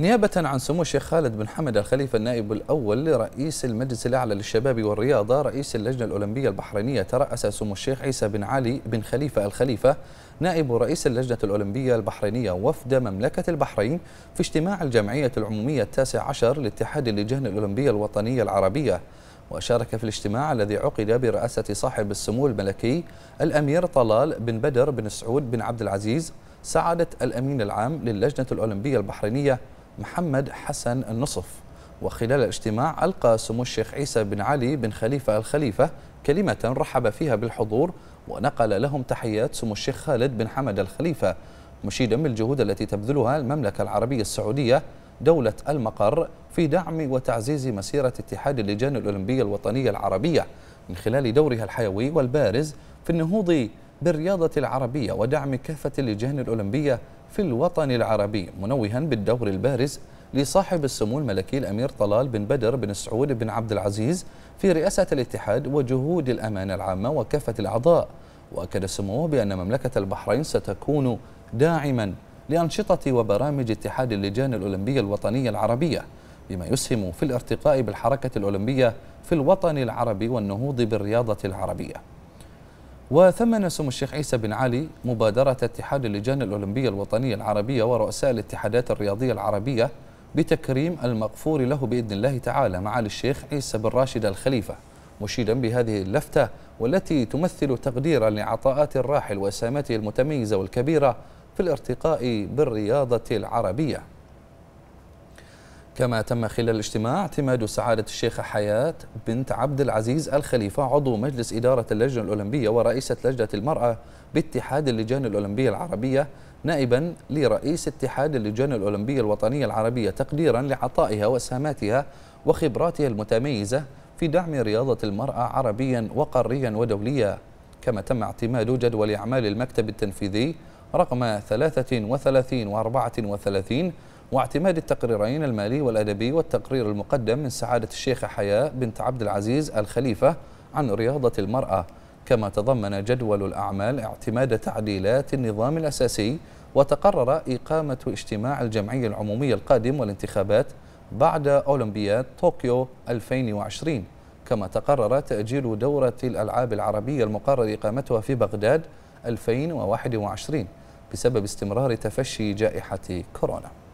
نيابة عن سمو الشيخ خالد بن حمد الخليفة النائب الأول لرئيس المجلس الأعلى للشباب والرياضة رئيس اللجنة الأولمبية البحرينية ترأس سمو الشيخ عيسى بن علي بن خليفة الخليفة نائب رئيس اللجنة الأولمبية البحرينية وفد مملكة البحرين في اجتماع الجمعية العمومية التاسع عشر لاتحاد اللجان الأولمبية الوطنية العربية وشارك في الاجتماع الذي عقد برئاسة صاحب السمو الملكي الأمير طلال بن بدر بن سعود بن عبد العزيز سعادة الأمين العام للجنة الأولمبية البحرينية محمد حسن النصف وخلال الاجتماع ألقى سمو الشيخ عيسى بن علي بن خليفة الخليفة كلمة رحب فيها بالحضور ونقل لهم تحيات سمو الشيخ خالد بن حمد الخليفة مشيدا بالجهود التي تبذلها المملكة العربية السعودية دولة المقر في دعم وتعزيز مسيرة اتحاد اللجان الأولمبية الوطنية العربية من خلال دورها الحيوي والبارز في النهوض بالرياضة العربية ودعم كافة اللجان الأولمبية في الوطن العربي منوها بالدور البارز لصاحب السمو الملكي الأمير طلال بن بدر بن سعود بن عبد العزيز في رئاسة الاتحاد وجهود الأمانة العامة وكافة الأعضاء وأكد سموه بأن مملكة البحرين ستكون داعما لأنشطة وبرامج اتحاد اللجان الأولمبية الوطنية العربية بما يسهم في الارتقاء بالحركة الأولمبية في الوطن العربي والنهوض بالرياضة العربية وثمن سمو الشيخ عيسى بن علي مبادرة اتحاد اللجان الأولمبية الوطنية العربية ورؤساء الاتحادات الرياضية العربية بتكريم المغفور له بإذن الله تعالى معالي الشيخ عيسى بن راشد الخليفة مشيدا بهذه اللفتة والتي تمثل تقديرا لعطاءات الراحل وسامته المتميزة والكبيرة في الارتقاء بالرياضة العربية كما تم خلال الاجتماع اعتماد سعادة الشيخة حياة بنت عبد العزيز الخليفة عضو مجلس إدارة اللجنة الأولمبية ورئيسة لجنة المرأة باتحاد اللجان الأولمبية العربية نائبا لرئيس اتحاد اللجان الأولمبية الوطنية العربية تقديرا لعطائها وسهاماتها وخبراتها المتميزة في دعم رياضة المرأة عربيا وقاريا ودوليا كما تم اعتماد جدول أعمال المكتب التنفيذي رقم 33 و34 واعتماد التقريرين المالي والأدبي والتقرير المقدم من سعادة الشيخة حياء بنت عبد العزيز الخليفة عن رياضة المرأة كما تضمن جدول الأعمال اعتماد تعديلات النظام الأساسي وتقرر إقامة اجتماع الجمعية العمومية القادم والانتخابات بعد أولمبياد طوكيو 2020 كما تقرر تأجيل دورة الألعاب العربية المقرر إقامتها في بغداد 2021 بسبب استمرار تفشي جائحة كورونا